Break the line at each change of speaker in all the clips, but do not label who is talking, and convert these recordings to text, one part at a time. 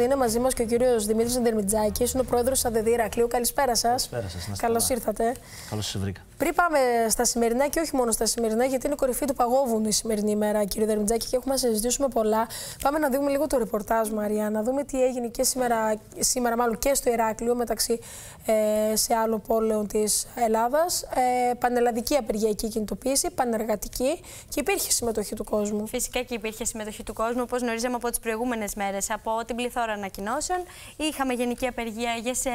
Είναι μαζί μας και ο κύριος Δημήτρης Ντερμιτζάκης, είναι ο πρόεδρος της ΑΔΔ Ηρακλείου. Καλησπέρα σας. Καλώ ήρθατε. Καλώς σας βρήκα. Πριν πάμε στα σημερινά και όχι μόνο στα σημερινά, γιατί είναι κορυφή του παγόβουνου η σημερινή ημέρα, κύριε Ντερμιτζάκη, και έχουμε να συζητήσουμε πολλά. Πάμε να δούμε λίγο το ρεπορτάζ, Μαρία, να δούμε τι έγινε και σήμερα, σήμερα μάλλον και στο Ηράκλειο, μεταξύ ε, σε άλλο πόλεων της Ελλάδας. Ε, πανελλαδική απεργιακή κινητοποίηση, πανεργατική και υπήρχε
συμμετοχή του κόσμου. Φυσικά και υπήρχε συμμετοχή του κόσμου, όπως γνωρίζαμε από τις προηγούμενες μέρες, από την πληθώρα Τώρα ανακοινώσεων. Είχαμε γενική απεργία για σε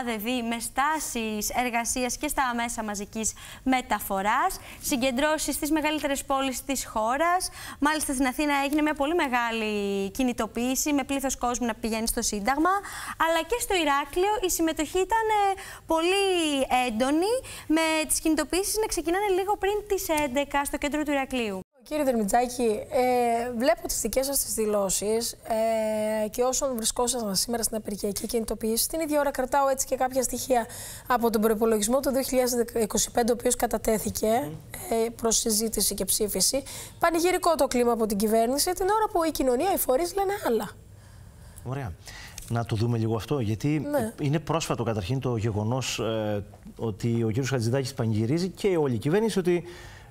άδεδη με στάσεις εργασίας και στα μέσα μαζικής μεταφοράς. Συγκεντρώσεις στις μεγαλύτερες πόλεις της χώρας. Μάλιστα στην Αθήνα έγινε μια πολύ μεγάλη κινητοποίηση με πλήθος κόσμου να πηγαίνει στο Σύνταγμα. Αλλά και στο Ηράκλειο η συμμετοχή ήταν ε, πολύ έντονη, με τις κινητοποιήσει να ξεκινάνε λίγο πριν τις 11 στο κέντρο του Ηρακλείου. Κύριε Δερμιτζάκη, ε, βλέπω τις δικές σας τις δηλώσεις ε, και όσων
βρισκόσασταν σήμερα στην απεργιακή κινητοποίηση, την ίδια ώρα κρατάω έτσι και κάποια στοιχεία από τον προπολογισμό του 2025, ο οποίος κατατέθηκε ε, προς συζήτηση και ψήφιση. Πανηγυρικό το κλίμα από την κυβέρνηση, την ώρα που η κοινωνία, οι φορείς λένε άλλα.
Ωραία. Να το δούμε λίγο αυτό, γιατί ναι. είναι πρόσφατο καταρχήν το γεγονός ε, ότι ο κ. Χατζηδάκης πανηγυρίζει και όλη η κυβέρνηση ότι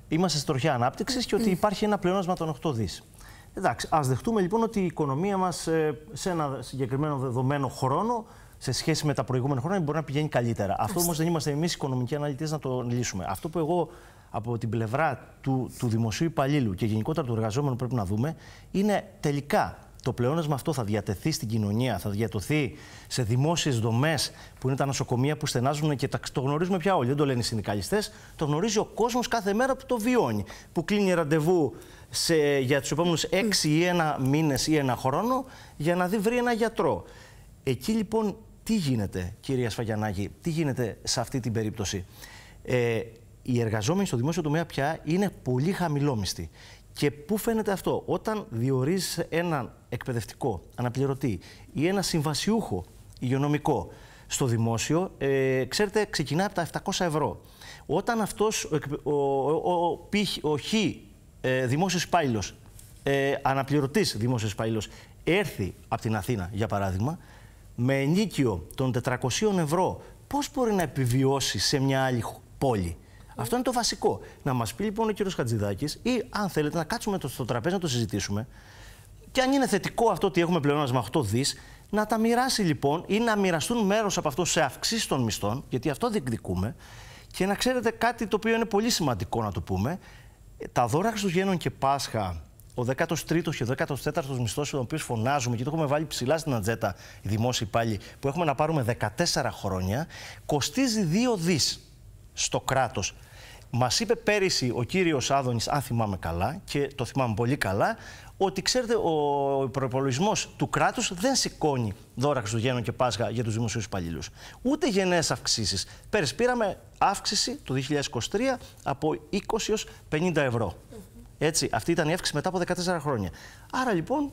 είμαστε τροχιά ανάπτυξης και ότι υπάρχει ένα πλεόνασμα των 8 δις. Εντάξει, ας δεχτούμε λοιπόν ότι η οικονομία μας ε, σε ένα συγκεκριμένο δεδομένο χρόνο σε σχέση με τα προηγούμενα χρόνια μπορεί να πηγαίνει καλύτερα. Αυτό όμως δεν είμαστε εμείς οικονομικοί αναλυτές να το λύσουμε. Αυτό που εγώ από την πλευρά του, του δημοσίου υπαλλήλου και γενικότερα του εργαζόμενου πρέπει να δούμε είναι τελικά το πλεόνασμα αυτό θα διατεθεί στην κοινωνία, θα διατοθεί σε δημόσιες δομές που είναι τα νοσοκομεία που στενάζουν και τα, το γνωρίζουμε πια όλοι. Δεν το λένε οι συνδικαλιστές. Το γνωρίζει ο κόσμος κάθε μέρα που το βιώνει. Που κλείνει ραντεβού σε, για τους επόμενους έξι ή ένα μήνες ή ένα χρόνο για να δει βρει ένα γιατρό. Εκεί λοιπόν τι γίνεται, κυρία Σφαγιανάκη, τι γίνεται σε αυτή την περίπτωση. Ε, οι εργαζόμενοι στο δημόσιο τομέα πια είναι πολύ χαμηλόμιστοι. Και πού φαίνεται αυτό, όταν διορίζεις έναν εκπαιδευτικό, αναπληρωτή ή ένα συμβασιούχο υγειονομικό στο δημόσιο, ε, ξέρετε, ξεκινάει από τα 700 ευρώ. Όταν αυτός ο, ο, ο, ο, ο χ ε, δημόσιος υπάλληλος, ε, αναπληρωτής δημόσιος υπάλληλος, έρθει από την Αθήνα, για παράδειγμα, με ενίκιο των 400 ευρώ, πώς μπορεί να επιβιώσει σε μια άλλη πόλη. Αυτό είναι το βασικό. Να μας πει λοιπόν ο κύριος Χατζηδάκης, ή αν θέλετε, να κάτσουμε στο τραπέζι να το συζητήσουμε. Και αν είναι θετικό αυτό ότι έχουμε πλεονάσμα 8 δις, να τα μοιράσει λοιπόν ή να μοιραστούν μέρος από αυτό σε αυξήσεις των μισθών, γιατί αυτό διεκδικούμε. Και να ξέρετε κάτι το οποίο είναι πολύ σημαντικό να το πούμε. Τα δώρα Χριστουγέννων και Πάσχα, ο 13ο και ο 14ο μισθό, ο οποίο φωνάζουμε και το έχουμε βάλει ψηλά στην ατζέτα οι δημόσιοι πάλι, που έχουμε να πάρουμε 14 χρόνια, κοστίζει 2 δις στο κράτος Μας είπε πέρυσι ο κύριος Άδωνης, αν θυμάμαι καλά, και το θυμάμαι πολύ καλά, ότι ξέρετε, ο προπολογισμός του κράτους δεν σηκώνει δώρα Χριστουγέννων και Πάσχα για τους δημοσίους υπαλλήλους. Ούτε γενναίες αυξήσεις. Πέρυσι πήραμε αύξηση το 2023 από 20 50 ευρώ. Έτσι, αυτή ήταν η αύξηση μετά από 14 χρόνια. Άρα λοιπόν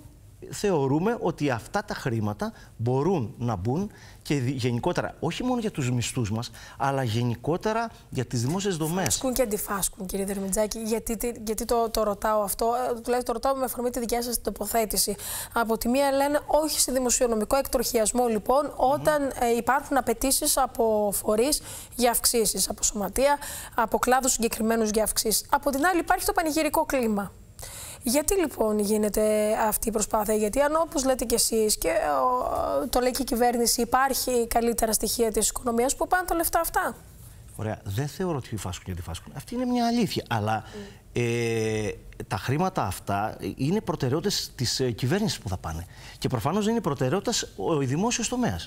θεωρούμε ότι αυτά τα χρήματα μπορούν να μπουν και γενικότερα, όχι μόνο για τους μισθούς μας, αλλά γενικότερα για τις δημόσιες δομές.
Φάσκουν και αντιφάσκουν, κύριε Δερμιτζάκη. Γιατί, γιατί το, το ρωτάω αυτό, τουλάχιστον ε, δηλαδή το ρωτάω με αφορμή τη δικιά σας τοποθέτηση. Από τη μία λένε όχι σε δημοσιονομικό εκτροχιασμό, λοιπόν, όταν ε, υπάρχουν απαιτήσεις από φορείς για αυξήσεις, από σωματεία, από κλάδους συγκεκριμένους για αυξήσεις. Από την άλλη υπάρχει το πανηγυρικό κλίμα. Γιατί λοιπόν γίνεται αυτή η προσπάθεια, Γιατί αν όπως λέτε κι εσείς και ε, το λέει και η κυβέρνηση, υπάρχει καλύτερα στοιχεία της οικονομίας, που πάνε τα λεφτά αυτά.
Ωραία. Δεν θεωρώ ότι φάσκουν και φάσκουν. Αυτή είναι μια αλήθεια. Αλλά ε, τα χρήματα αυτά είναι προτεραιότητες της ε, κυβέρνησης που θα πάνε. Και προφανώς δεν είναι προτεραιότητας ο δημόσιος τομέας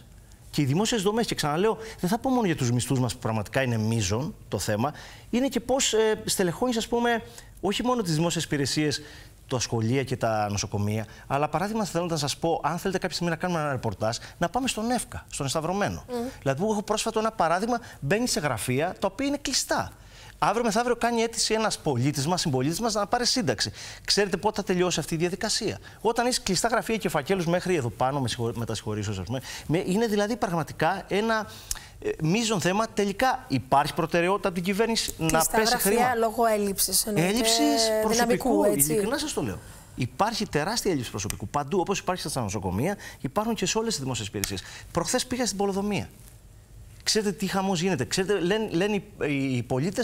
και οι δημόσιες δομές. Και ξαναλέω, δεν θα πω μόνο για τους μισθούς μας που πραγματικά είναι μείζον το θέμα, είναι και πώς ε, στελεχώνεις, ας πούμε, όχι μόνο τις δημόσιες υπηρεσίες, τα σχολεία και τα νοσοκομεία, αλλά παράδειγμα θέλω να σας πω, αν θέλετε κάποια στιγμή να κάνουμε ένα ρεπορτάζ, να πάμε στον ΕΦΚΑ, στον Εσταυρωμένο. Ναι. Δηλαδή, που έχω πρόσφατο ένα παράδειγμα, μπαίνει σε γραφεία τα οποία είναι κλειστά. Αύριο μεθαύριο κάνει αίτηση ένας πολίτης μας, συμπολίτης μας, να πάρει σύνταξη. Ξέρετε πότε θα τελειώσει αυτή η διαδικασία. Όταν έχει κλειστά γραφεία και φακέλους μέχρι εδώ πάνω, με, με τα συγχωρήσω, ας πούμε, είναι δηλαδή πραγματικά ένα ε, μείζον θέμα. Τελικά υπάρχει προτεραιότητα από την κυβέρνηση να πέσει χρήμα. χρήμα.
λόγω έλλειψης. Έλλειψης ε, προσωπικού. Έτσι. Ειλικρινά
σας το λέω. Υπάρχει τεράστια έλλειψη προσωπικού. Παντού, όπως υπάρχει στα νοσοκομεία, υπάρχουν και σε όλες τις δημόσιες υπηρεσίες. Προχθές πήγα στην Πολοδομία. Ξέρετε τι χαμός γίνεται. λένε, λένε οι, οι πολίτες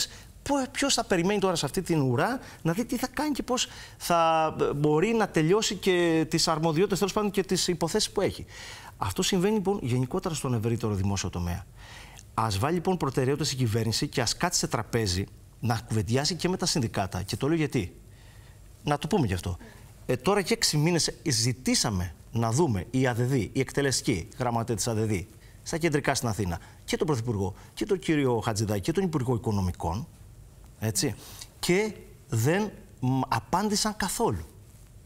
Ποιος θα περιμένει τώρα σε αυτή την ουρά να δει τι θα κάνει και πώς θα ε, μπορεί να τελειώσει και τις αρμοδιότητες τέλος πάντων και τις υποθέσεις που έχει. Αυτό συμβαίνει λοιπόν γενικότερα στον ευρύτερο δημόσιο τομέα. Ας βάλει λοιπόν προτεραιότητες η κυβέρνηση και ας κάτσει σε τραπέζι να κουβεντιάσει και με τα συνδικάτα. Και το λέω γιατί. Να το πούμε γι' αυτό. Ε, τώρα και έξι μήνες ζητήσαμε να δούμε η ΑΔΔ, η εκτελεστική γραμματέα της ΑΔΔ, στα κεντρικά στην Αθήνα και τον Πρωθυπουργό και τον κύριο Χατζηδάκη και τον Υπουργό Οικονομικών. Έτσι. Και δεν απάντησαν καθόλου.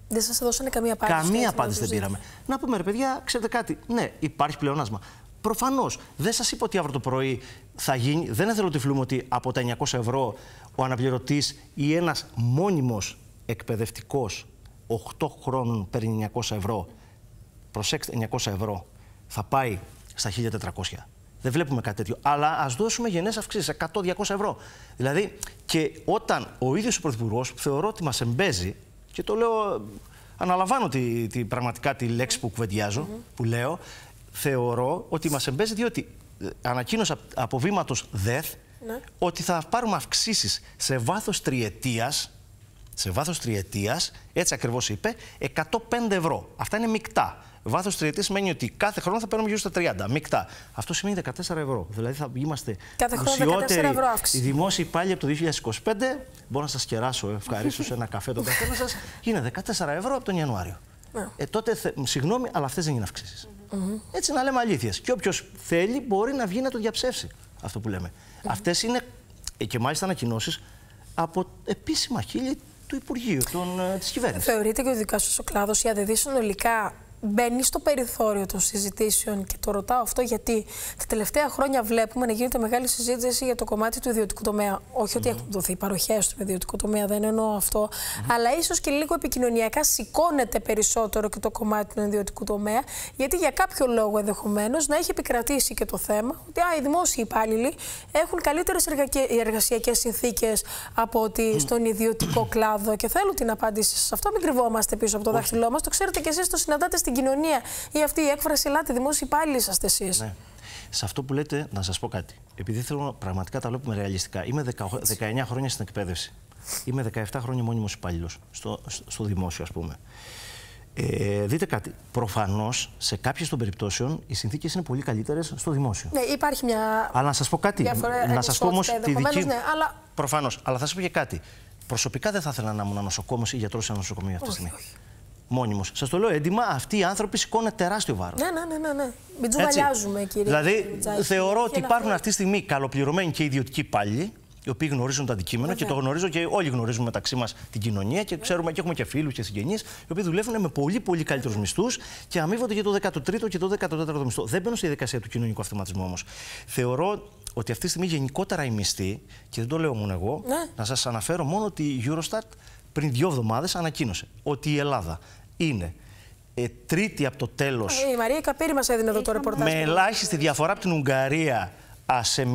Δεν
σα δώσανε καμία απάντηση. Καμία απάντηση δεν πήραμε.
Να πούμε ρε παιδιά, ξέρετε κάτι. Ναι, υπάρχει πλεονάσμα. Προφανώς. Δεν σας είπα ότι αύριο το πρωί θα γίνει. Δεν θέλω ότι φλούμε ότι από τα 900 ευρώ ο αναπληρωτής ή ένας μόνιμος εκπαιδευτικός 8 χρόνων περί 900 ευρώ. Προσέξτε, 900 ευρώ θα πάει στα 1400. Δεν βλέπουμε κάτι τέτοιο. Αλλά ας δώσουμε γενναίες αυξήσεις, 100-200 ευρώ. Δηλαδή, και όταν ο ίδιος ο Πρωθυπουργός, θεωρώ ότι μας εμπέζει, και το λέω, αναλαμβάνω τη, τη πραγματικά τη λέξη που κουβεντιάζω, που λέω, θεωρώ ότι μας εμπέζει διότι ε, ανακοίνωσα από βήματος ΔΕΘ ναι. ότι θα πάρουμε αυξήσεις σε βάθος τριετίας. Σε βάθος τριετίας, έτσι ακριβώς είπε, 105 ευρώ. Αυτά είναι μεικτά βάθος τριετής σημαίνει ότι κάθε χρόνο θα παίρνουμε γύρω στα 30, μεικτά. Αυτό σημαίνει 14 ευρώ. Δηλαδή θα είμαστε κάθε χρόνο 14 ευρώ αύξηση. Οι δημόσιοι πάλι από το 2025, μπορώ να σας κεράσω ευχαρίστω ένα καφέ τον καθένα σας, είναι 14 ευρώ από τον Ιανουάριο. Ναι. Ε, τότε, θε... συγγνώμη, αλλά αυτές δεν είναι αυξήσει. Έτσι να λέμε αλήθειες. Και όποιος θέλει μπορεί να βγει να το διαψεύσει αυτό που λέμε. Αυτές είναι ε, και μάλιστα ανακοινώσεις από επίσημα χείλη του Υπουργείου, ε, της
κυβέρνησης. Θεωρείτε και ο δικά σας ο κλάδος, οι αδεδείς συνολικά μπαίνει στο περιθώριο των συζητήσεων και το ρωτάω αυτό γιατί τα τελευταία χρόνια βλέπουμε να γίνεται μεγάλη συζήτηση για το κομμάτι του ιδιωτικού τομέα. Όχι ότι έχουν δοθεί παροχές στον ιδιωτικό τομέα, δεν εννοώ αυτό, αλλά ίσως και λίγο επικοινωνιακά σηκώνεται περισσότερο και το κομμάτι του ιδιωτικού τομέα, γιατί για κάποιο λόγο ενδεχομένως να έχει επικρατήσει και το θέμα ότι α, οι δημόσιοι υπάλληλοι έχουν καλύτερες εργασιακές συνθήκες από ότι στον ιδιωτικό κλάδο. Και θέλω την απάντηση σε αυτό. Μην κρυβόμαστε πίσω από το δάχτυλό μας. Το ξέρετε κι εσείς, το συναντάτε στην κοινωνία ή αυτή η έκφραση, ελάτε δημόσιοι υπάλληλοι είσαστε εσείς. Ναι.
Σε αυτό που λέτε, να σας πω κάτι. Επειδή θέλω πραγματικά τα βλέπουμε ρεαλιστικά. Είμαι 19 χρόνια στην εκπαίδευση. Είμαι 17 χρόνια μόνιμος υπάλληλος στο, στο δημόσιο, ας πούμε. Ε, δείτε κάτι. Προφανώς σε κάποιες των περιπτώσεων οι συνθήκες είναι πολύ καλύτερες στο δημόσιο.
Ναι, υπάρχει μια.
Αλλά να σας πω κάτι. Διαφορε... Να σας πω όμως τη δική ναι, αλλά... Προφανώς. Αλλά θα σας πω και κάτι. Προσωπικά δεν θα ήθελα να ήμουν νοσοκόμος ή γιατρός σε ένα νοσοκομείο αυτή τη στιγμή μόνιμος. Σας το λέω έντοιμα, αυτοί οι άνθρωποι σηκώνουν τεράστιο βάρος. Ναι,
ναι, ναι, ναι, ναι. Μην τζουβαλιάζουμε, κύριε. Δηλαδή, θεωρώ ότι υπάρχουν αυτή
τη στιγμή καλοπληρωμένοι και ιδιωτικοί πάλι, οι οποίοι γνωρίζουν το αντικείμενο Βέβαια. και το γνωρίζω και όλοι γνωρίζουμε μεταξύ μας την κοινωνία και ξέρουμε και έχουμε και φίλους και συγγενείς, οι οποίοι δουλεύουν με πολύ, πολύ καλύτερους μισθούς και αμείβονται για το 13ο και το 14ο μισθό. Δεν μπαίνω στη διαδικασία του κοινωνικού αυτοματισμού όμως. Θεωρώ ότι αυτή τη στιγμή γενικότερα οι μισθοί, και δεν το λέω μόνο εγώ, ναι. να σας αναφέρω μόνο ότι η Eurostat πριν δύο εβδομάδες ανακοίνωσε ότι η Ελλάδα είναι ε, τρίτη από το τέλος.
Ε, η Μαρία Καπύρη μας έδινε εδώ το ρεπορτάζ. Με
ελάχιστη διαφορά από την Ουγγαρία σε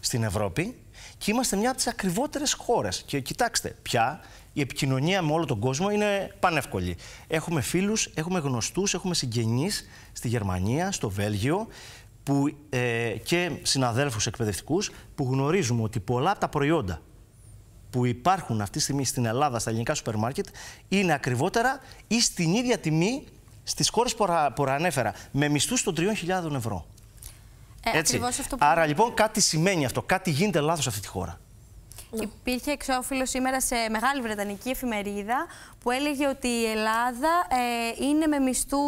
στην Ευρώπη και είμαστε μια από τις ακριβότερες χώρες. Και κοιτάξτε, πια η επικοινωνία με όλο τον κόσμο είναι πανεύκολη. Έχουμε φίλους, έχουμε γνωστούς, έχουμε συγγενείς στη Γερμανία, στο Βέλγιο που, ε, και συναδέλφους εκπαιδευτικούς που γνωρίζουμε ότι πολλά από τα προϊόντα που υπάρχουν αυτή τη στιγμή στην Ελλάδα, στα ελληνικά σούπερ μάρκετ, είναι ακριβότερα ή στην ίδια τιμή στις χώρες που ανέφερα, με μισθούς των 3.000 ευρώ.
Ε, Έτσι. Αυτό που... Άρα
λοιπόν κάτι σημαίνει αυτό, κάτι γίνεται λάθος σε αυτή τη χώρα.
Ναι. Υπήρχε εξώφυλλο σήμερα σε μεγάλη βρετανική εφημερίδα που έλεγε ότι η Ελλάδα ε, είναι με μισθούς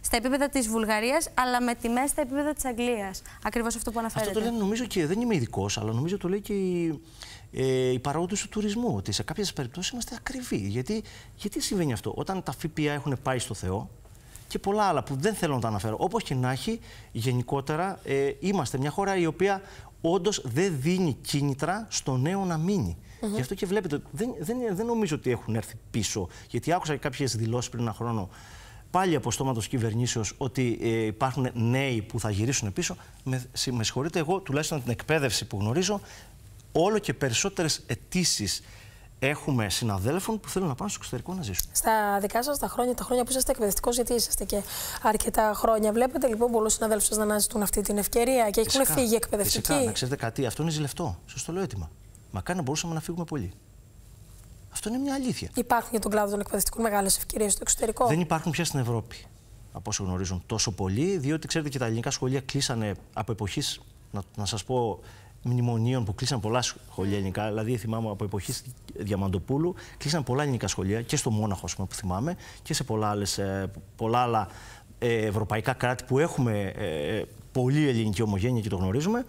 στα επίπεδα της Βουλγαρίας, αλλά με τιμές στα επίπεδα της Αγγλίας. Ακριβώς αυτό που αναφέρεται. Αυτό το λένε
νομίζω και δεν είμαι ειδικός, αλλά νομίζω το λέει και η, ε, η παρόντε του τουρισμού. Ότι σε κάποιες περιπτώσεις είμαστε ακριβοί. Γιατί, γιατί συμβαίνει αυτό, όταν τα ΦΠΑ έχουν πάει στο Θεό, και πολλά άλλα που δεν θέλω να τα αναφέρω. Όπως και να έχει, γενικότερα ε, είμαστε μια χώρα η οποία όντως δεν δίνει κίνητρα στο νέο να μείνει. Γι' αυτό και βλέπετε, δεν, δεν, δεν νομίζω ότι έχουν έρθει πίσω. Γιατί άκουσα κάποιες δηλώσεις πριν ένα χρόνο πάλι από στόματος κυβερνήσεως ότι ε, υπάρχουν νέοι που θα γυρίσουν πίσω. Με, με συγχωρείτε, εγώ τουλάχιστον την εκπαίδευση που γνωρίζω, όλο και περισσότερες αιτήσεις Έχουμε συναδέλφων που θέλουν να πάνε στο εξωτερικό να ζήσουν.
Στα δικά σας τα χρόνια, τα χρόνια που είσαστε εκπαιδευτικός, γιατί είσαστε και αρκετά χρόνια. Βλέπετε λοιπόν πολλούς συναδέλφους σας να αναζητούν αυτή την ευκαιρία και έχουν φύγει εκπαιδευτικοί. Φυσικά, να
ξέρετε κάτι, αυτό είναι ζηλευτό. Σα το λέω έτοιμα. Μακάρι να μπορούσαμε να φύγουμε πολύ. Αυτό είναι μια αλήθεια.
Υπάρχουν για τον κλάδο των εκπαιδευτικών μεγάλες ευκαιρίες στο εξωτερικό. Δεν
υπάρχουν πια στην Ευρώπη, από όσο γνωρίζουν τόσο πολύ, διότι ξέρετε και τα ελληνικά σχολεία κλείσανε από εποχής, να, να σας πω, μνημονίων που κλείσαν πολλά σχολεία ναι. ελληνικά. Δηλαδή, θυμάμαι από εποχής Διαμαντοπούλου, κλείσαν πολλά ελληνικά σχολεία και στο Μόναχο, πούμε, που θυμάμαι, και σε πολλά, άλλες, ε, πολλά άλλα ε, ευρωπαϊκά κράτη που έχουμε ε, πολύ ελληνική ομογένεια και το γνωρίζουμε.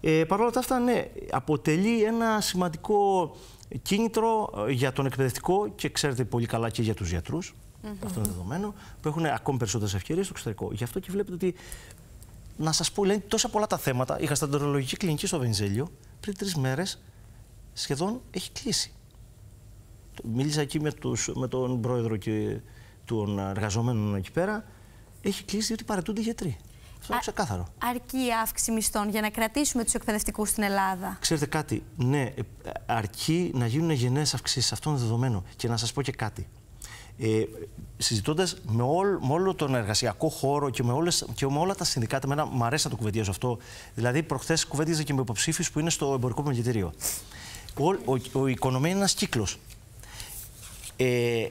Ε, Παρ' όλα αυτά, ναι, αποτελεί ένα σημαντικό κίνητρο για τον εκπαιδευτικό και ξέρετε πολύ καλά και για τους γιατρούς, αυτό είναι δεδομένο, που έχουν ακόμη περισσότερες ευκαιρίες στο εξωτερικό. Γι' αυτό και βλέπετε ότι να σας πω, λένε, τόσα πολλά τα θέματα. Η γαστροντερολογική κλινική στο Βενιζέλιο πριν τρεις μέρες σχεδόν έχει κλείσει. Μίλησα εκεί με, τους, με τον πρόεδρο και των εργαζομένων εκεί πέρα. Έχει κλείσει διότι παρετούνται οι γιατροί. Αυτό είναι ξεκάθαρο.
Αρκεί η αύξηση μισθών για να κρατήσουμε τους εκπαιδευτικούς στην Ελλάδα.
Ξέρετε κάτι. Ναι, ε, αρκεί να γίνουν γενναίες αυξήσεις. Αυτό είναι δεδομένο. Και να σας πω και κάτι. Ε, Συζητώντας με, όλο τον εργασιακό χώρο και με, όλα τα συνδικάτα, μένα μου αρέσει να το κουβεντιάζω αυτό. Δηλαδή, προχθές κουβέντιζα και με υποψήφιους που είναι στο εμπορικό μελετητήριο. Ο, ο, ο οικονομία είναι ένας κύκλος. Ε,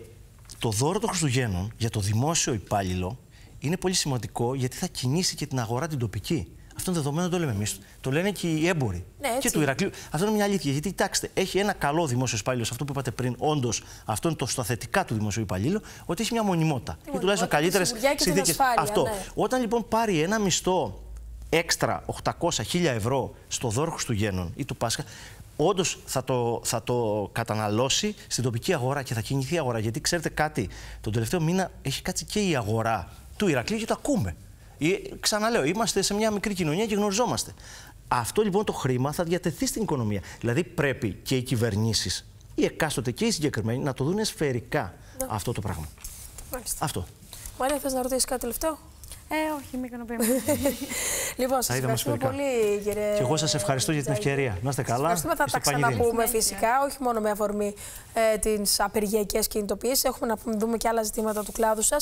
το δώρο των Χριστουγέννων για το δημόσιο υπάλληλο είναι πολύ σημαντικό γιατί θα κινήσει και την αγορά την τοπική. Αυτό το δεδομένο, το λέμε εμείς. Το λένε και οι έμποροι ναι, και του Ηρακλείου. Αυτό είναι μια αλήθεια. Γιατί κοιτάξτε, έχει ένα καλό δημόσιο υπάλληλο, αυτό που είπατε πριν, όντως, αυτό είναι το σταθετικά του δημοσίου υπαλλήλου, ότι έχει μια μονιμότητα. Ναι, και τουλάχιστον καλύτερε συνθήκε. Αυτό. Ναι. Όταν λοιπόν πάρει ένα μισθό έξτρα 800.000 ευρώ στο του Γενών ή του Πάσχα, όντως θα το, θα το καταναλώσει στην τοπική αγορά και θα κινηθεί η αγορά. Γιατί ξέρετε κάτι, τον τελευταίο μήνα έχει κάτσει και η αγορά του Ηρακλείου και το ακούμε. Ξαναλέω, είμαστε σε μια μικρή κοινωνία και γνωριζόμαστε. Αυτό λοιπόν το χρήμα θα διατεθεί στην οικονομία. Δηλαδή πρέπει και οι κυβερνήσεις, οι εκάστοτε και οι συγκεκριμένοι, να το δουν σφαιρικά ναι. αυτό το πράγμα. Μάλιστα. Αυτό.
Μαρία, θες να ρωτήσεις κάτι τελευταίο. Ε, όχι, μην ικανοποιημένο. λοιπόν, σας ευχαριστούμε πολύ, κύριε. Και εγώ σας ευχαριστώ για την ευκαιρία.
Να είστε καλά. ευχαριστούμε. Θα τα ξαναπούμε φυσικά,
όχι μόνο με αφορμή ε, τις απεργιακές κινητοποιήσεις. Έχουμε να δούμε και άλλα ζητήματα του κλάδου σας.